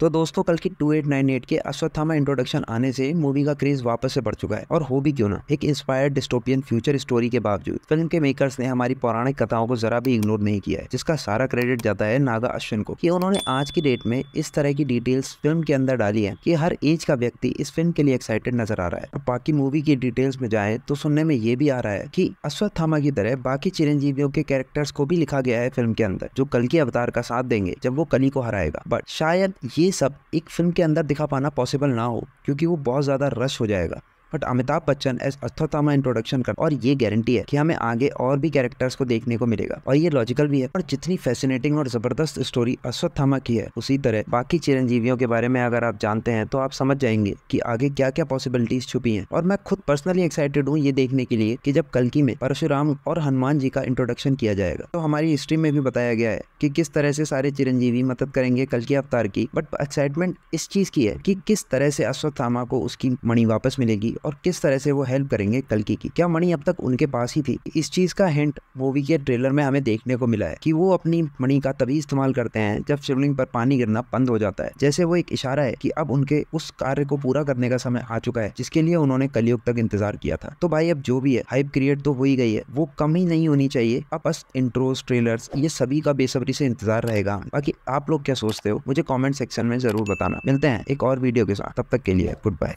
तो दोस्तों कल की 2898 के अश्वत्थामा इंट्रोडक्शन आने से मूवी का क्रेज वापस से बढ़ चुका है और हो भी क्यों ना एक इंस्पायर्ड डिस्टोपियन फ्यूचर स्टोरी के बावजूद फिल्म के मेकर्स ने हमारी पौराणिक कथाओं को जरा भी इग्नोर नहीं किया है जिसका सारा क्रेडिट जाता है नागा अश्विन को कि उन्होंने आज की डेट में इस तरह की डिटेल्स फिल्म के अंदर डाली है की हर एज का व्यक्ति इस फिल्म के लिए एक्साइटेड नजर आ रहा है बाकी मूवी की डिटेल्स में जाए तो सुनने में ये भी आ रहा है की अश्वत्थामा की तरह बाकी चिरंजीवियों के कैरेक्टर्स को भी लिखा गया है फिल्म के अंदर जो कल के अवतार का साथ देंगे जब वो कली को हराएगा बट शायद ये ये सब एक फ़िल्म के अंदर दिखा पाना पॉसिबल ना हो क्योंकि वो बहुत ज़्यादा रश हो जाएगा but Amitabh Bachchan as Ashwatthama introduction कर और ये गारंटी है कि हमें आगे और भी कैरेक्टर्स को देखने को मिलेगा और ये लॉजिकल भी है और जितनी फैसिनेटिंग और जबरदस्त स्टोरी अश्वत्थामा की है उसी तरह बाकी चिरंजीवियों के बारे में अगर आप जानते हैं तो आप समझ जाएंगे कि आगे क्या क्या पॉसिबिलिटीज छुपी हैं और मैं खुद पर्सनली एक्साइटेड हूँ ये देखने के लिए कि जब कलकी में परशुराम और हनुमान जी का इंट्रोडक्शन किया जाएगा तो हमारी हिस्ट्री में भी बताया गया है कि किस तरह से सारे चिरंजीवी मदद करेंगे कल अवतार की बट एक्साइटमेंट इस चीज की है कि किस तरह से अश्वत्थामा को उसकी मणि वापस मिलेगी और किस तरह से वो हेल्प करेंगे कलकी की क्या मणि अब तक उनके पास ही थी इस चीज का हिंट मूवी के ट्रेलर में हमें देखने को मिला है कि वो अपनी मणि का तभी इस्तेमाल करते हैं जब शिवलिंग पर पानी गिरना बंद हो जाता है जैसे वो एक इशारा है कि अब उनके उस कार्य को पूरा करने का समय आ चुका है जिसके लिए उन्होंने कलयुग तक इंतजार किया था तो भाई अब जो भी है हाइप क्रिएट तो हो ही गई है वो कम ही नहीं होनी चाहिए अब बस इंट्रोस ट्रेलर्स ये सभी का बेसब्री से इंतजार रहेगा बाकी आप लोग क्या सोचते हो मुझे कॉमेंट सेक्शन में जरूर बताना मिलते हैं एक और वीडियो के साथ तब तक के लिए गुड बाय